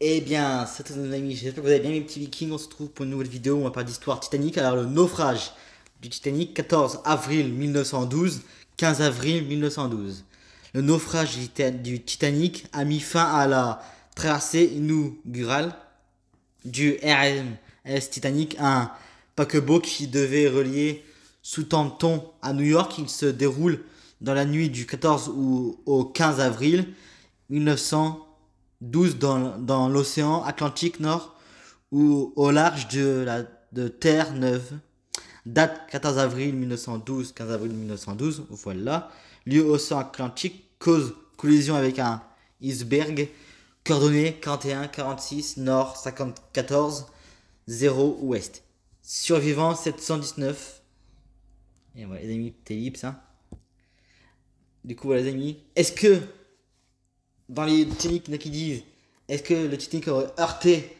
Eh bien, c'est nos amis, j'espère que vous avez bien mes petits vikings, on se retrouve pour une nouvelle vidéo, où on va parler d'histoire Titanic, alors le naufrage du Titanic, 14 avril 1912, 15 avril 1912. Le naufrage du Titanic a mis fin à la traversée inaugurale du RMS Titanic, un paquebot qui devait relier Southampton à New York, il se déroule dans la nuit du 14 au 15 avril 1912. 12 dans, dans l'océan Atlantique Nord ou au large de la de Terre-Neuve. Date 14 avril 1912, 15 avril 1912, voilà. Lieu océan Atlantique, cause collision avec un iceberg. Coordonnées 41, 46, nord 54, 0 ouest. Survivant 719. Et voilà les amis, t'es Du coup les amis, est-ce que dans les Titanic, il y en a qui disent est-ce que le Titanic aurait heurté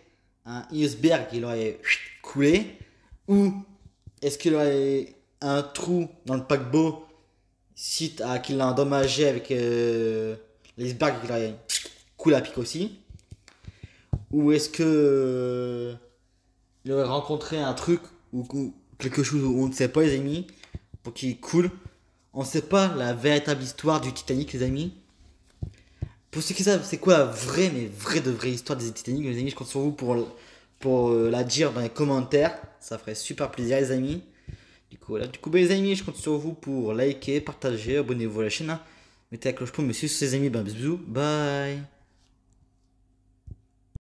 un iceberg et il aurait coulé Ou est-ce qu'il aurait un trou dans le paquebot suite à qu'il l'a endommagé avec euh, l'iceberg et qu'il aurait coulé à pic aussi Ou est-ce que euh, aurait rencontré un truc ou, ou quelque chose où on ne sait pas, les amis, pour qu'il coule On ne sait pas la véritable histoire du Titanic, les amis. Pour ceux qui savent, c'est quoi la vraie, mais vraie de vraie histoire des Titanic, les amis, je compte sur vous pour, pour euh, la dire dans les commentaires. Ça ferait super plaisir, les amis. Du coup, Du coup, ben, les amis, je compte sur vous pour liker, partager, abonnez-vous à la chaîne. Hein. Mettez la cloche pour me suivre les amis. Ben, bisous, bye.